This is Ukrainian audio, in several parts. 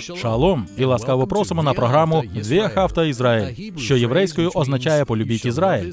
Шалом і ласкаво просимо на програму «Дві хафта Ізраїль, що єврейською означає полюбіть Ізраїль.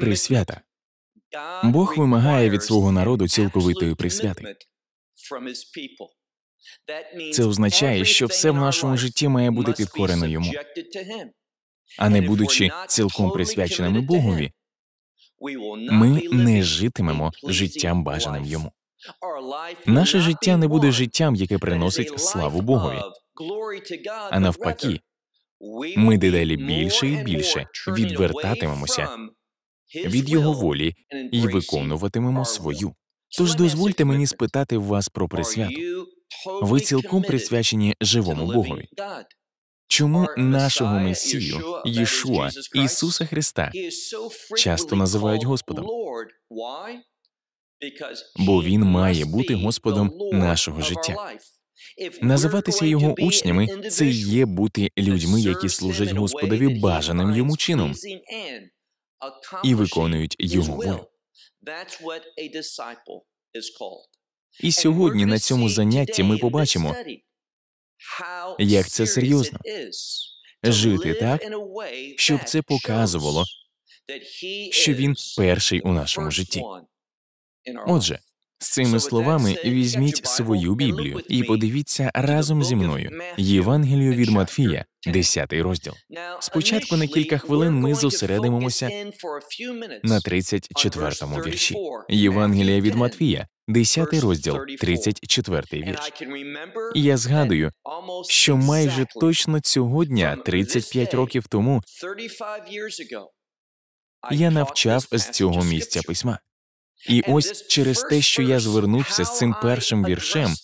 Присвята. Бог вимагає від свого народу цілковитої присвяти. Це означає, що все в нашому житті має бути підкорено йому. А не будучи цілком присвяченими Богові, ми не житимемо життям бажаним йому. Наше життя не буде життям, яке приносить славу Богові, а навпаки, ми дедалі більше і більше відвертатимемося від його волі і виконуватимемо свою. Тож дозвольте мені спитати вас про присвяту. Ви цілком присвячені живому Богові. Чому нашого Месію, Єшуа, Ісуса Христа часто називають Господом? Бо Він має бути Господом нашого життя. Називатися його учнями це є бути людьми, які служать Господові бажаним йому чином і виконують його волю. І сьогодні на цьому занятті ми побачимо, як це серйозно жити так, щоб це показувало, що він перший у нашому житті. Отже, з цими словами візьміть свою Біблію і подивіться разом зі мною Євангелію від Матфія, 10 розділ. Спочатку на кілька хвилин ми зосередимося на 34-му вірші. Євангелія від Матфія, 10 розділ, 34-й вірш. І я згадую, що майже точно цього дня, 35 років тому, я навчав з цього місця письма. І ось через те, що я звернувся з цим першим віршем,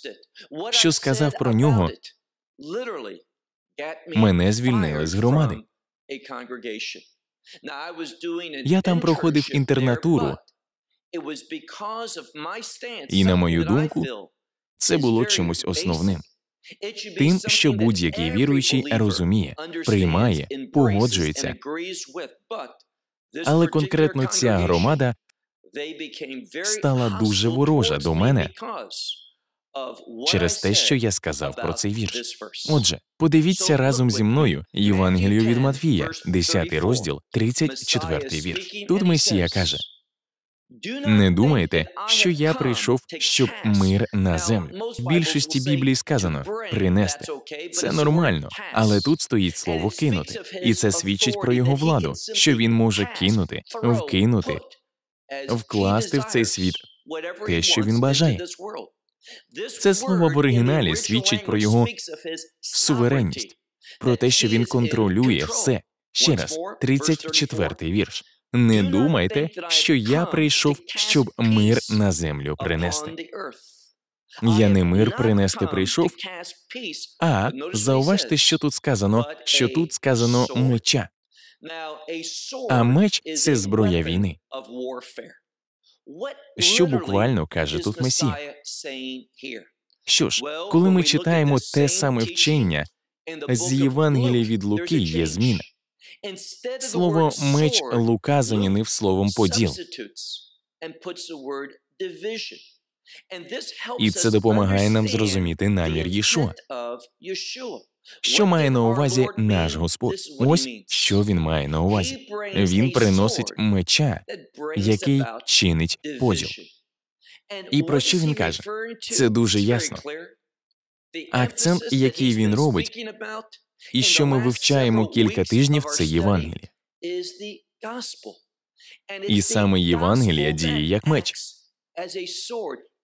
що сказав про нього, мене звільнили з громади. Я там проходив інтернатуру, і, на мою думку, це було чимось основним. Тим, що будь-який віруючий розуміє, приймає, погоджується, але конкретно ця громада стала дуже ворожа до мене через те, що я сказав про цей вірш. Отже, подивіться разом зі мною Євангелію від Матвія, 10 розділ, 34 вірш. Тут Месія каже. Не думайте, що я прийшов, щоб мир на землю. В більшості Біблії сказано принести. Це нормально, але тут стоїть слово кинути, і це свідчить про його владу, що він може кинути, вкинути, вкласти в цей світ те, що він бажає. Це слово в оригіналі свідчить про його суверенність, про те, що він контролює все. Ще раз, 34-й вірш. Не думайте, що я прийшов, щоб мир на землю принести. Я не мир принести прийшов, а зауважте, що тут сказано, що тут сказано меча. А меч це зброя війни. Що буквально каже тут Месія? Що ж, коли ми читаємо те саме вчення, з Євангелія від Луки є зміна. Слово меч Лука замінив словом поділ. І це допомагає нам зрозуміти намір Єшуа. Що має на увазі наш Господь? Ось що він має на увазі. Він приносить меча, який чинить поділ. І про що він каже? Це дуже ясно. Акцент, який він робить, і що ми вивчаємо кілька тижнів, це Євангеліє. І саме Євангелія діє як меч.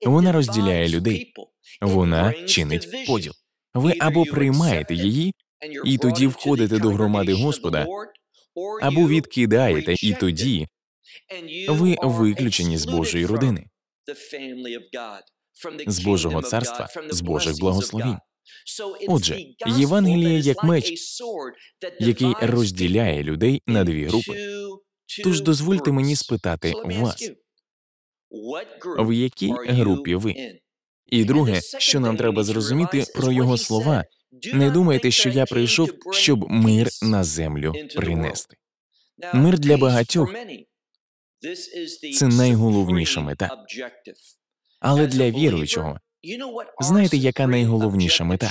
Вона розділяє людей, вона чинить поділ. Ви або приймаєте її, і тоді входите до громади Господа, або відкидаєте, і тоді ви виключені з Божої родини, з Божого царства, з Божих благословень. Отже, Євангеліє як меч, який розділяє людей на дві групи. Тож дозвольте мені спитати вас, в якій групі ви? І друге, що нам треба зрозуміти про його слова, не думайте, що я прийшов, щоб мир на землю принести. Мир для багатьох це найголовніша мета, але для віруючого знаєте, яка найголовніша мета?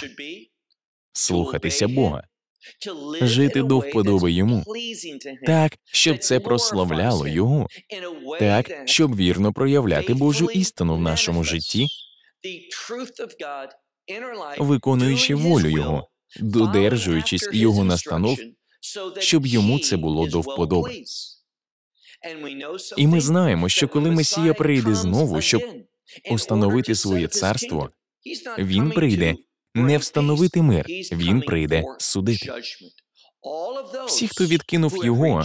Слухатися Бога, жити до вподоби йому, так, щоб це прославляло його, так, щоб вірно проявляти Божу істину в нашому житті виконуючи волю Його, додержуючись Його настанов, щоб йому це було до вподоби. І ми знаємо, що коли Месія прийде знову, щоб установити своє царство, він прийде не встановити мир, він прийде судити. Всі, хто відкинув його,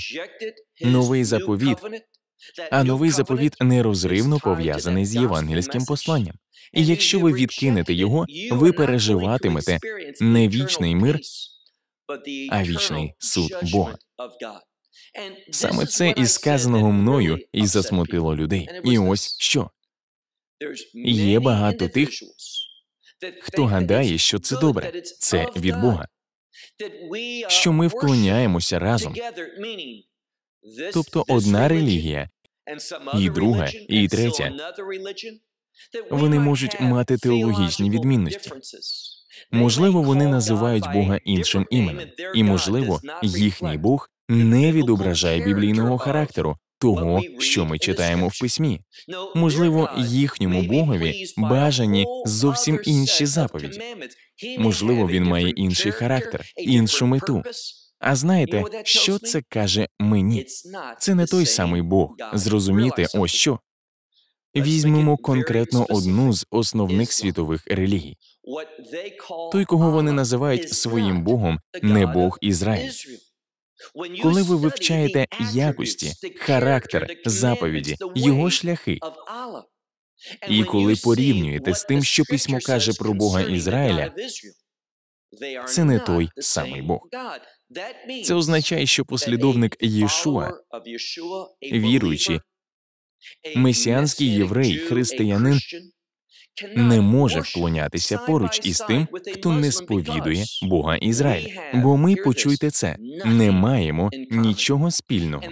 новий заповіт, а новий заповіт нерозривно пов'язаний з євангельським посланням. І якщо ви відкинете його, ви переживатимете не вічний мир, а вічний суд Бога. Саме це і сказаного мною і засмутило людей. І ось що є багато тих, хто гадає, що це добре, це від Бога, що ми вклоняємося разом. Тобто одна релігія, і друга, і третя вони можуть мати теологічні відмінності. Можливо, вони називають Бога іншим іменем, і можливо, їхній Бог не відображає біблійного характеру того, що ми читаємо в письмі. Можливо, їхньому богові бажані зовсім інші заповіді. Можливо, він має інший характер, іншу мету. А знаєте, що це каже мені? Це не той самий Бог. Зрозуміти, ось що. Візьмемо конкретно одну з основних світових релігій. Той, кого вони називають своїм Богом, не Бог Ізраїль. Коли ви вивчаєте якості, характер, заповіді, його шляхи, і коли порівнюєте з тим, що письмо каже про Бога Ізраїля, це не той самий Бог. Це означає, що послідовник Єшуа, віруючи Месіанський єврей, християнин не може вклонятися поруч із тим, хто не сповідує Бога Ізраїля. Бо ми почуйте це, не маємо нічого спільного.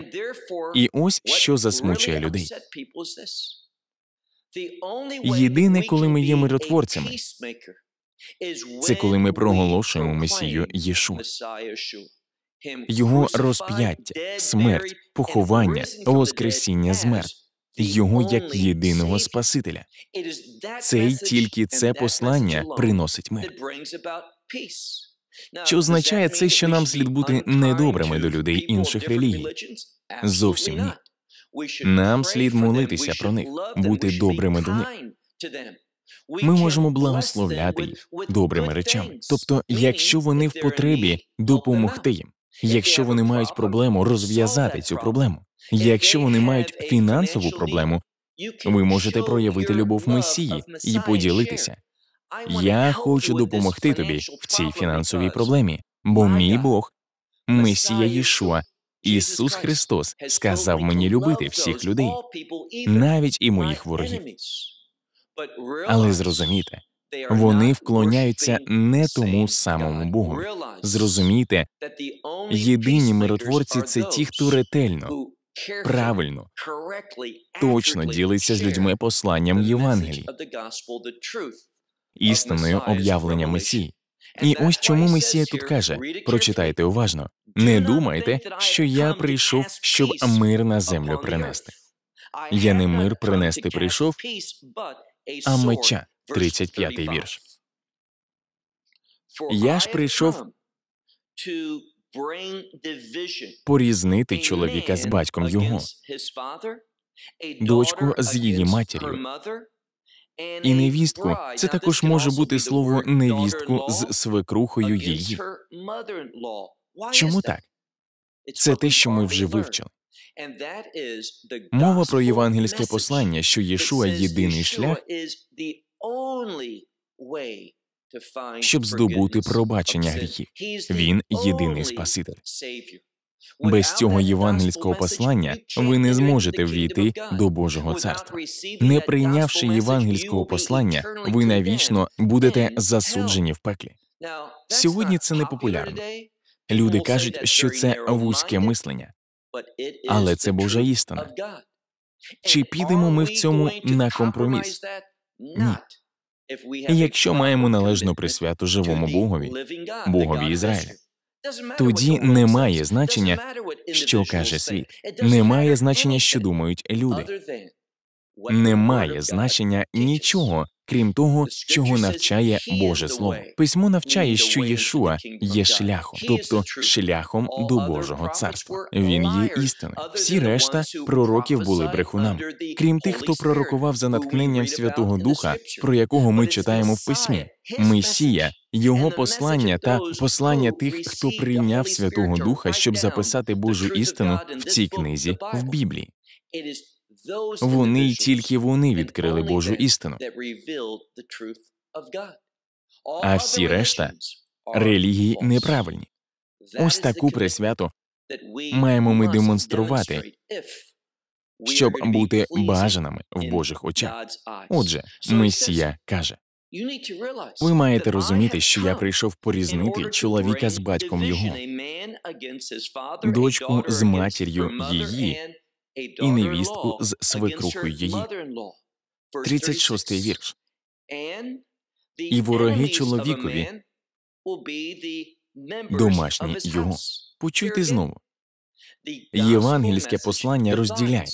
І ось що засмучує людей. Єдине, коли ми є миротворцями, це коли ми проголошуємо Месію Єшу. Його розп'яття, смерть, поховання, воскресіння з мертв його як єдиного Спасителя. Це й тільки це послання приносить мир. Чи означає це, що нам слід бути недобрими до людей інших релігій? Зовсім ні. Нам слід молитися про них, бути добрими до них. Ми можемо благословляти їх добрими речами. Тобто, якщо вони в потребі допомогти їм, якщо вони мають проблему розв'язати цю проблему, Якщо вони мають фінансову проблему, ви можете проявити любов Месії і поділитися. Я хочу допомогти тобі в цій фінансовій проблемі, бо мій Бог, Месія Єшуа, Ісус Христос, сказав мені любити всіх людей, навіть і моїх ворогів. Але зрозумійте, вони вклоняються не тому самому Богу. Зрозумійте, єдині миротворці це ті, хто ретельно правильно, точно ділиться з людьми посланням Євангелії, істинною об'явленням Месії. І ось чому Месія тут каже: прочитайте уважно, не думайте, що я прийшов, щоб мир на землю принести. Я не мир принести прийшов, а меча, 35-й вірш. Я ж прийшов порізнити чоловіка з батьком його, дочку з її матір'ю. І невістку це також може бути слово невістку з свекрухою її. Чому так? Це те, що ми вже вивчили. Мова про євангельське послання, що Єшуа єдиний шлях, щоб здобути пробачення гріхів. Він єдиний Спаситель. Без цього євангельського послання ви не зможете ввійти до Божого царства. Не прийнявши євангельського послання, ви навічно будете засуджені в пеклі. Сьогодні це не популярно. Люди кажуть, що це вузьке мислення, але це Божа істина. Чи підемо ми в цьому на компроміс? Ні. І якщо маємо належну присвяту живому Богові, Богові Ізраїля, тоді немає значення, що каже світ, немає значення, що думають люди. Немає значення нічого, крім того, чого навчає Боже Слово. Письмо навчає, що Єшуа є шляхом, тобто шляхом до Божого царства. Він є істиною. Всі решта пророків були брехунами. Крім тих, хто пророкував за наткненням Святого Духа, про якого ми читаємо в письмі. Месія, його послання та послання тих, хто прийняв Святого Духа, щоб записати Божу істину в цій книзі в Біблії. Вони й тільки вони відкрили Божу істину. А всі решта релігії неправильні. Ось таку присвяту маємо ми демонструвати, щоб бути бажаними в Божих очах. Отже, Месія каже: ви маєте розуміти, що я прийшов порізнити чоловіка з батьком його, дочку з матір'ю її і невістку з свекрухою її. 36-й вірш. І вороги чоловікові домашні його. Почуйте знову. Євангельське послання розділяє.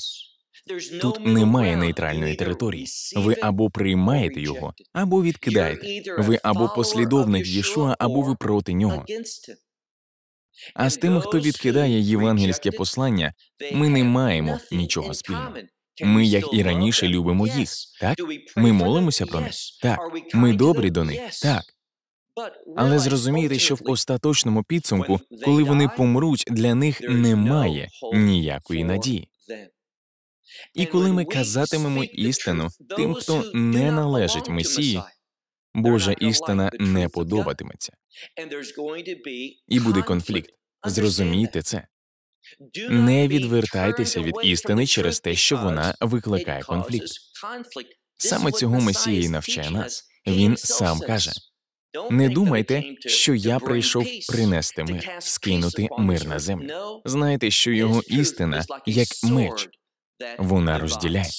Тут немає нейтральної території. Ви або приймаєте його, або відкидаєте. Ви або послідовник Єшуа, або ви проти нього. А з тими, хто відкидає євангельське послання, ми не маємо нічого спільного. Ми, як і раніше, любимо їх. Так ми молимося про них. Так ми добрі до них. Так. Але зрозумійте, що в остаточному підсумку, коли вони помруть, для них немає ніякої надії. І коли ми казатимемо істину тим, хто не належить Месії, Божа істина не подобатиметься. І буде конфлікт. Зрозумійте це. Не відвертайтеся від істини через те, що вона викликає конфлікт. Саме цього Месія і навчає нас. Він сам каже: не думайте, що я прийшов принести мир, скинути мир на землю. Знайте, що його істина як меч, вона розділяє.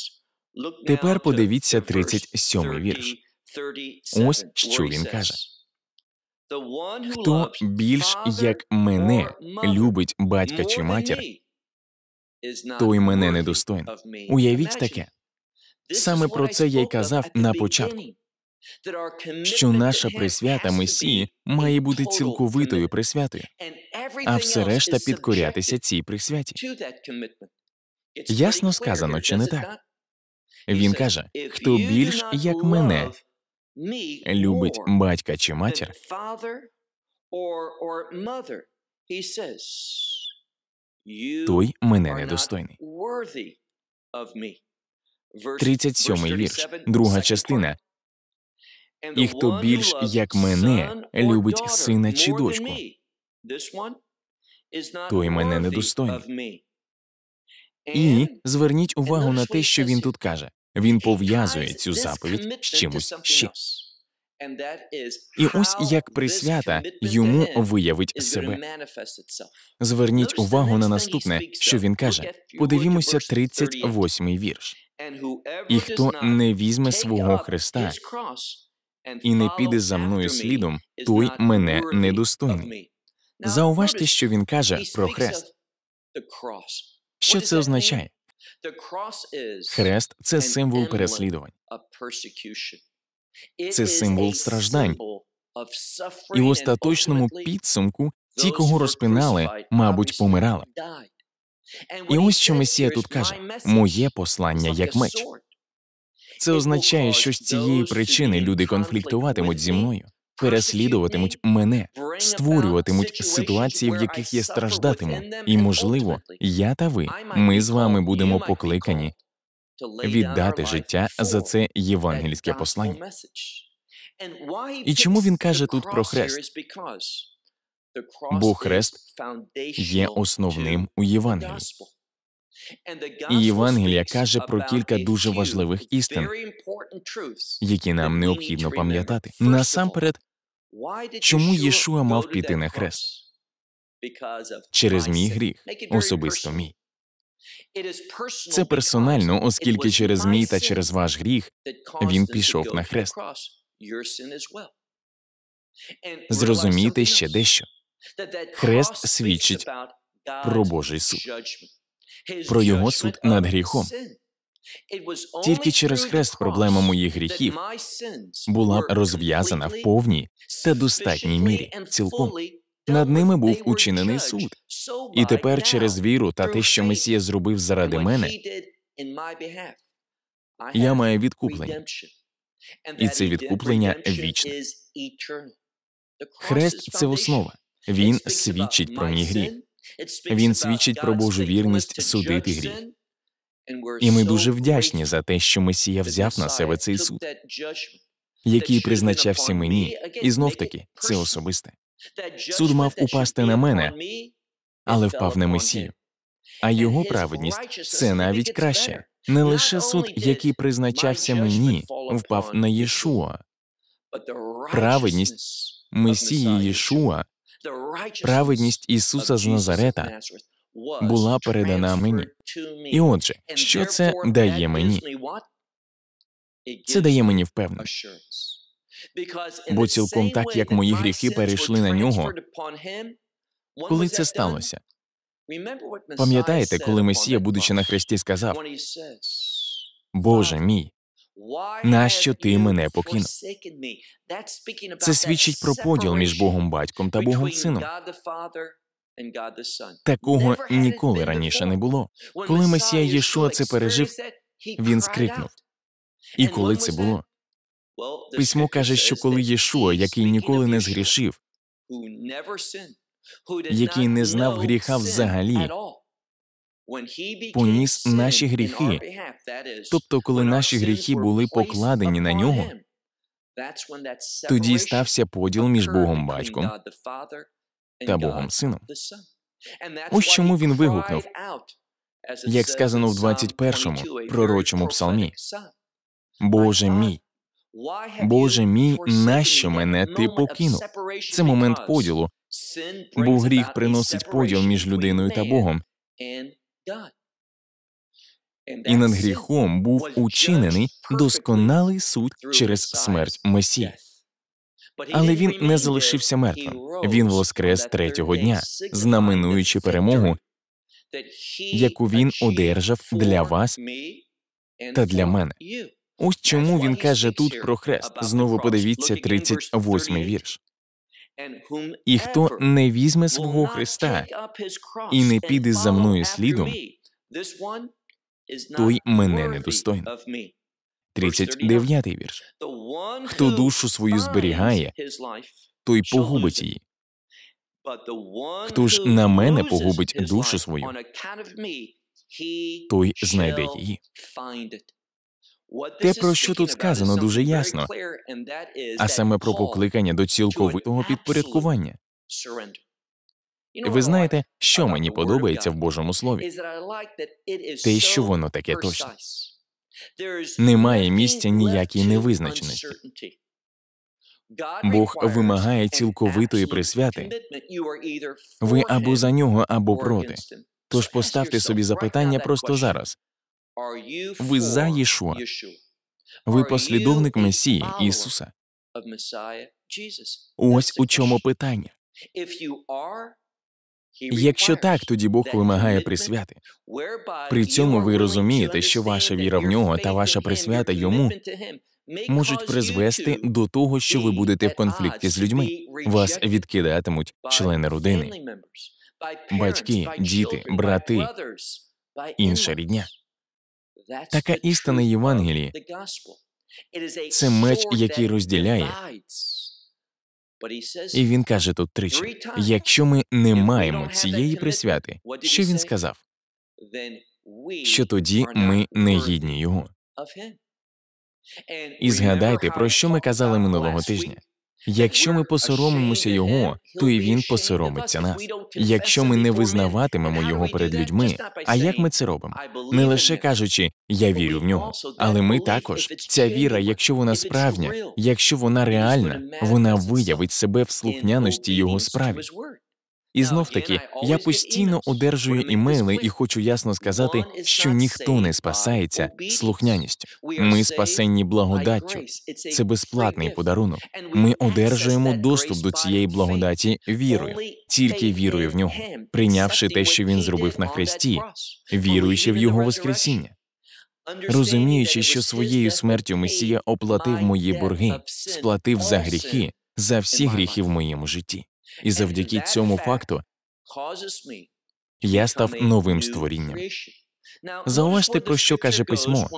Тепер подивіться 37-й вірш. Ось що він каже. Хто більш як мене любить батька чи матір, той мене недостойно. Уявіть таке. Саме про це я й казав на початку. Що наша присвята Месії має бути цілковитою присвятою, а все решта підкорятися цій присвяті. Ясно сказано, чи не так? Він каже: хто більш як мене любить батька чи матір, той мене недостойний. 37-й вірш, друга частина. І хто більш як мене любить сина чи дочку, той мене недостойний. І зверніть увагу на те, що він тут каже. Він пов'язує цю заповідь з чимось ще. І ось як присвята йому виявить себе. Зверніть увагу на наступне, що він каже. Подивімося, 38-й вірш. І хто не візьме свого Христа і не піде за мною слідом, той мене недостойний. Зауважте, що він каже про хрест. Що це означає? Хрест це символ переслідувань, це символ страждань. І в остаточному підсумку ті, кого розпинали, мабуть, помирали. І ось що Месія тут каже: моє послання як меч. Це означає, що з цієї причини люди конфліктуватимуть зі мною переслідуватимуть мене, створюватимуть ситуації, в яких я страждатиму, і, можливо, я та ви, ми з вами будемо покликані віддати життя за це євангельське послання. І чому він каже тут про хрест? Бо хрест є основним у Євангелії. І Євангелія каже про кілька дуже важливих істин, які нам необхідно пам'ятати. Насамперед, чому Єшуа мав піти на хрест? Через мій гріх, особисто мій. Це персонально, оскільки через мій та через ваш гріх він пішов на хрест. Зрозумійте ще дещо. Хрест свідчить про Божий суд, про його суд над гріхом. Тільки через хрест проблема моїх гріхів була розв'язана в повній та достатній мірі цілком. Над ними був учинений суд, і тепер через віру та те, що Месія зробив заради мене, я маю відкуплення, і це e-, відкуплення вічне. Хрест це основа. Він свідчить про мій гріх. Він свідчить про Божу вірність судити гріх. І ми дуже вдячні за те, що Месія взяв на себе цей суд, який призначався мені, і знов таки це особисте. Суд мав упасти на мене, але впав на Месію. А його праведність це навіть краще. Не лише суд, який призначався мені, впав на Єшуа, праведність Месії Єшуа, праведність Ісуса з Назарета була передана мені. І отже, що це дає мені? Це дає мені впевненість. Бо цілком так, як мої гріхи перейшли на нього, коли це сталося? Пам'ятаєте, коли Месія, будучи на хресті, сказав: Боже мій, нащо ти мене покинув? Це свідчить про поділ між Богом Батьком та Богом Сином. Такого ніколи раніше не було. Коли Месія Єшуа це пережив, він скрикнув. І коли це було? Письмо каже, що коли Єшуа, який ніколи не згрішив, який не знав гріха взагалі, поніс наші гріхи, тобто, коли наші гріхи були покладені на нього, тоді стався поділ між Богом Батьком та Богом Сином. Ось чому він вигукнув, як сказано в 21-му пророчому псалмі. Боже мій, Боже мій, нащо мене ти покинув? Це момент поділу, бо гріх приносить поділ між людиною та Богом. І над гріхом був учинений досконалий суд через смерть Месії але він не залишився мертвим. Він воскрес третього дня, знаменуючи перемогу, яку він одержав для вас та для мене. Ось чому він каже тут про хрест. Знову подивіться 38-й вірш. І хто не візьме свого хреста і не піде за мною слідом, той мене недостойний. 39 вірш. Хто душу свою зберігає, той погубить її. Хто ж на мене погубить душу свою, той знайде її. Те, про що тут сказано, дуже ясно, а саме про покликання до цілковитого підпорядкування. Ви знаєте, що мені подобається в Божому слові? Те, що воно таке точно. Немає місця ніякій невизначеності. Бог вимагає цілковитої присвяти. Ви або за нього, або проти. Тож поставте собі запитання просто зараз. Ви за Єшуа? Ви послідовник Месії Ісуса. Ось у чому питання. Якщо так, тоді Бог вимагає присвяти. При цьому ви розумієте, що ваша віра в нього та ваша присвята йому можуть призвести до того, що ви будете в конфлікті з людьми. Вас відкидатимуть члени родини, батьки, діти, брати, інша рідня. Така істина Євангелії. Це меч, який розділяє і він каже тут тричі: якщо ми не маємо цієї присвяти, що він сказав? Що тоді ми не гідні його. І згадайте, про що ми казали минулого тижня. Якщо ми посоромимося його, то і він посоромиться нас. Якщо ми не визнаватимемо його перед людьми, а як ми це робимо? Не лише кажучи я вірю в нього, але ми також ця віра, якщо вона справжня, якщо вона реальна, вона виявить себе в слухняності його справі. І знов таки я постійно одержую імейли і хочу ясно сказати, що ніхто не спасається слухняністю. Ми спасенні благодаттю. Це безплатний подарунок. Ми одержуємо доступ до цієї благодаті вірою, тільки вірою в нього, прийнявши те, що він зробив на хресті, віруючи в його воскресіння. Розуміючи, що своєю смертю Месія оплатив мої борги, сплатив за гріхи, за всі гріхи в моєму житті. І завдяки цьому факту я став новим створінням. Зауважте, про що каже письмо.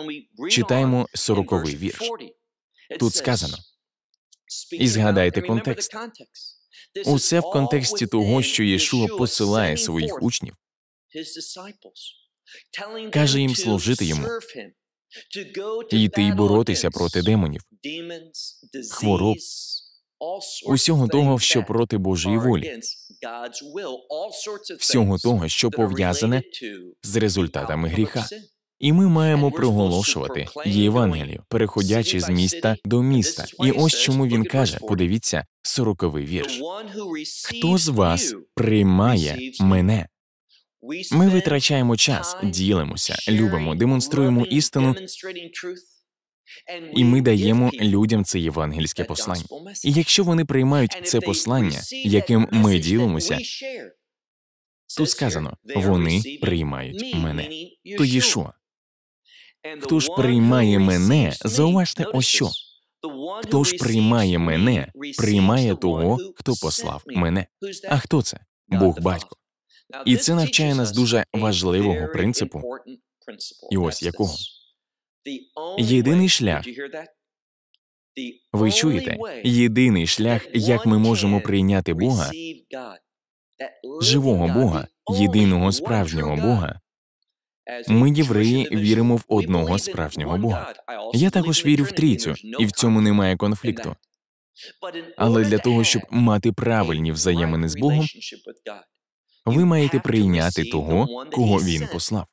Читаємо сороковий вірш. Тут сказано і згадайте контекст. Усе в контексті того, що Єшуа посилає своїх учнів, каже їм служити йому, йти і боротися проти демонів, хвороб, усього того, що проти Божої волі, всього того, що пов'язане з результатами гріха. І ми маємо проголошувати Євангелію, переходячи з міста до міста. І ось чому він каже: подивіться, сороковий вірш. Хто з вас приймає мене? Ми витрачаємо час, ділимося, любимо, демонструємо істину і ми даємо людям це євангельське послання. І якщо вони приймають це послання, яким ми ділимося, тут сказано вони приймають мене. То Єшуа. Хто ж приймає мене, зауважте ось що. Хто ж приймає мене, приймає того, хто послав мене. А хто це? Бог батько. І це навчає нас дуже важливого принципу. І ось якого. Єдиний шлях. Ви чуєте? Єдиний шлях, як ми можемо прийняти Бога, живого Бога, єдиного справжнього Бога. Ми, євреї, віримо в одного справжнього Бога. Я також вірю в трійцю, і в цьому немає конфлікту. Але для того, щоб мати правильні взаємини з Богом, ви маєте прийняти того, кого він послав.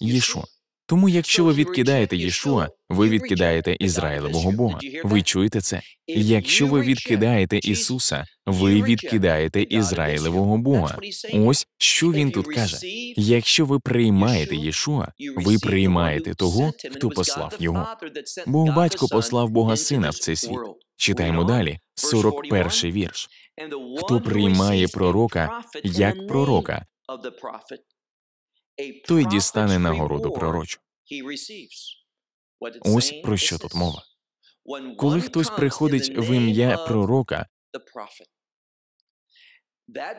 Єшо. Тому, якщо ви відкидаєте Єшуа, ви відкидаєте Ізраїлевого Бога. Ви чуєте це? Якщо ви відкидаєте Ісуса, ви відкидаєте Ізраїлевого Бога. Ось що він тут каже: якщо ви приймаєте Єшуа, ви приймаєте того, хто послав його. Бог батько послав Бога Сина в цей світ. Читаємо далі, 41-й вірш. Хто приймає пророка як пророка? той дістане нагороду пророчу. Ось про що тут мова. Коли хтось приходить в ім'я пророка,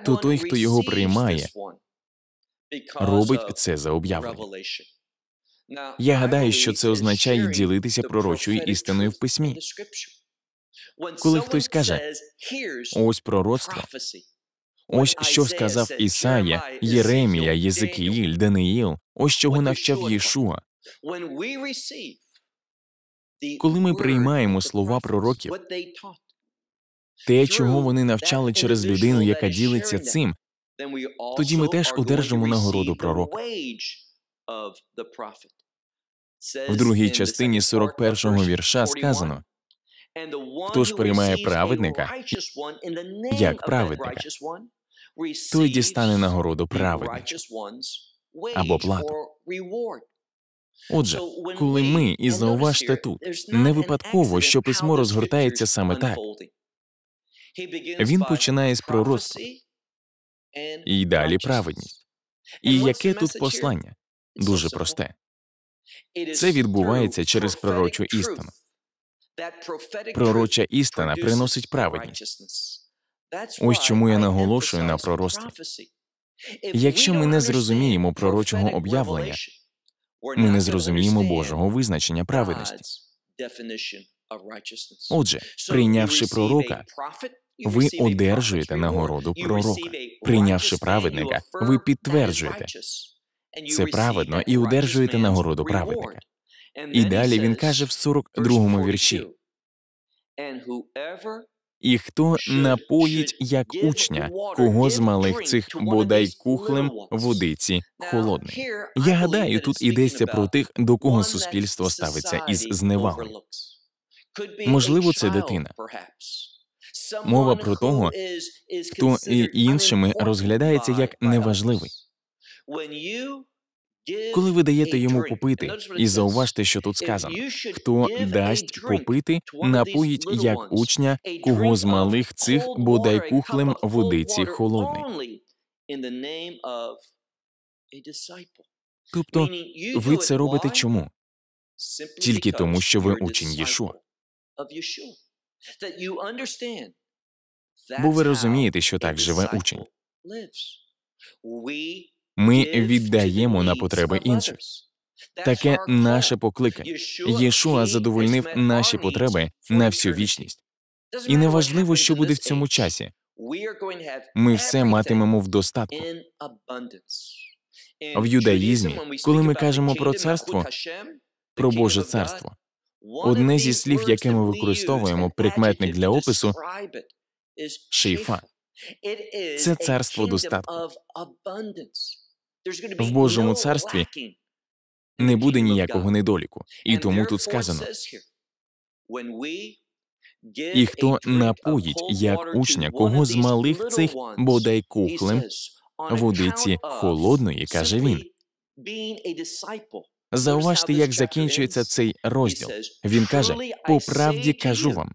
то той, хто його приймає, робить це за об'явлення. Я гадаю, що це означає ділитися пророчою істиною в письмі. Коли хтось каже, ось пророцтво, Ось що сказав Ісая, Єремія, Єзикіїль, Даниїл, ось чого навчав Єшуа. Коли ми приймаємо слова пророків, те, чого вони навчали через людину, яка ділиться цим, тоді ми теж одержимо нагороду пророка. В другій частині 41-го вірша сказано хто ж приймає праведника, як праведника той дістане нагороду праведних або плату. Отже, коли ми і зауважте тут, не випадково, що письмо розгортається саме так. Він починає з пророцтва і далі праведність. І яке тут послання? Дуже просте. Це відбувається через пророчу істину. Пророча істина приносить праведність. Ось чому я наголошую на пророцтві. Якщо ми не зрозуміємо пророчого об'явлення, ми не зрозуміємо Божого визначення праведності. Отже, прийнявши пророка, ви одержуєте нагороду пророка. Прийнявши праведника, ви підтверджуєте це праведно і одержуєте нагороду праведника. І далі він каже в 42-му вірші і хто напоїть як учня, кого з малих цих бодай кухлем водиці холодний. Я гадаю, тут ідеться про тих, до кого суспільство ставиться із зневагою. Можливо, це дитина. Мова про того, хто іншими розглядається як неважливий. Коли ви даєте йому попити, і зауважте, що тут сказано: хто дасть попити, напоїть як учня, кого з малих цих бодай кухлем водиці холодний. Тобто ви це робите чому? Тільки тому, що ви учень Єшуа. Бо ви розумієте, що так живе учень. Ми віддаємо на потреби інших. Таке наше покликання. Єшуа задовольнив наші потреби на всю вічність. І неважливо, що буде в цьому часі. Ми все матимемо в достатку. В юдаїзмі, коли ми кажемо про царство, про Боже царство, одне зі слів, яке ми використовуємо прикметник для опису, шейфа. Це царство достатку в Божому царстві не буде ніякого недоліку, і тому тут сказано і хто напоїть як учня, кого з малих цих бодай кухлем водиці холодної, каже він. Зауважте, як закінчується цей розділ. Він каже: по правді кажу вам,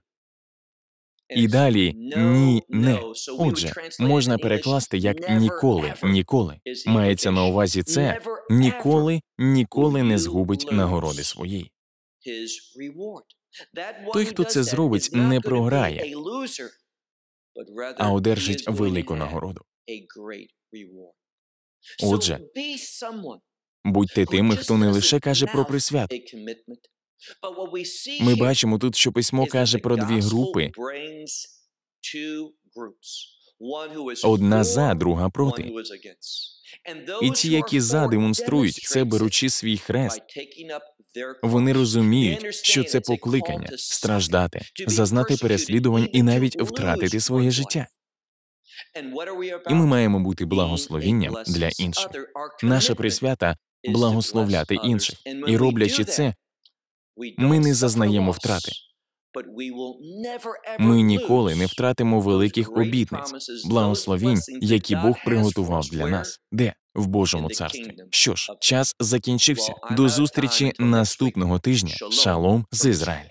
і далі ні, не. Отже, можна перекласти як ніколи, ніколи. Мається на увазі це ніколи, ніколи не згубить нагороди своїй. Той, хто це зробить, не програє, а одержить велику нагороду. Отже, будьте тими, хто не лише каже про присвят, ми бачимо тут, що письмо каже про дві групи. Одна за, друга проти. І ті, які за демонструють це, беручи свій хрест, вони розуміють, що це покликання страждати, зазнати переслідувань і навіть втратити своє життя. І ми маємо бути благословінням для інших. Наша присвята благословляти інших, і роблячи це, ми не зазнаємо втрати. Ми ніколи не втратимо великих обітниць, благословінь, які Бог приготував для нас, де в Божому царстві. Що ж, час закінчився. До зустрічі наступного тижня. Шалом з Ізраїля.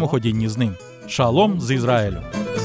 прямоходінні з ним. Шалом з Ізраїлю.